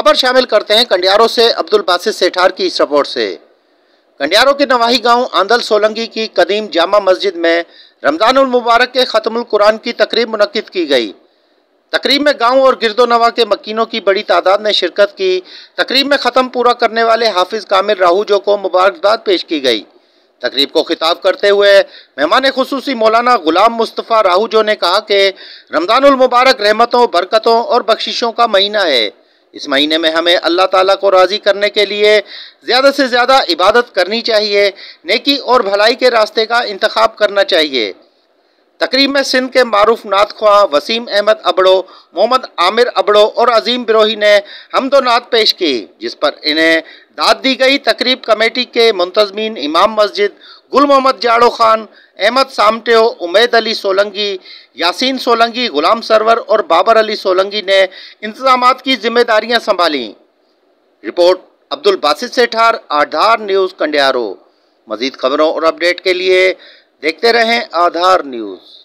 खबर शामिल करते हैं कंडियारो से अब्दुल बासित सेठार की इस रिपोर्ट से कंडियारो के नवाही गांव आंदल सोलंगी की कदीम जामा मस्जिद में रमजान मुबारक के ख़त्मुल कुरान की तकरीब मुनद की गई तकरीब में गांव और गिरदोनवा के मकीनों की बड़ी तादाद ने शिरकत की तकरीब में ख़त्म पूरा करने वाले हाफिज़ कामिल राहूजो को मुबारकबाद पेश की गई तकरीब को खिताब करते हुए मेहमान खसूसी मौलाना गुलाम मुस्तफ़ा राहूजो ने कहा कि रमज़ानमबारक मुबारक रहमतों बरकतों और बख्शिशों का महीना है इस महीने में हमें अल्लाह ताला को राज़ी करने के लिए ज़्यादा से ज़्यादा इबादत करनी चाहिए नेकी और भलाई के रास्ते का इंतखब करना चाहिए तकरीब में सिंध के मारूफ नात ख्वाह वसीम अहमद अबड़ो मोहम्मद आमिर अबड़ो और अजीम बिरोही ने हमदो नात पेश की जिस पर इन्हें दाद दी गई तकरीब कमेटी के मुंतजमीन इमाम मस्जिद गुल मोहम्मद जाड़ो खान अहमद सामटेओ उमैद अली सोलंगी यासीन सोलंगी गुलाम सरवर और बाबर अली सोलंगी ने इंतजाम की जिम्मेदारियाँ संभाली रिपोर्ट अब्दुल बासित सेठार आधार न्यूज़ कंडियारो मजीद खबरों और अपडेट के लिए देखते रहें आधार न्यूज़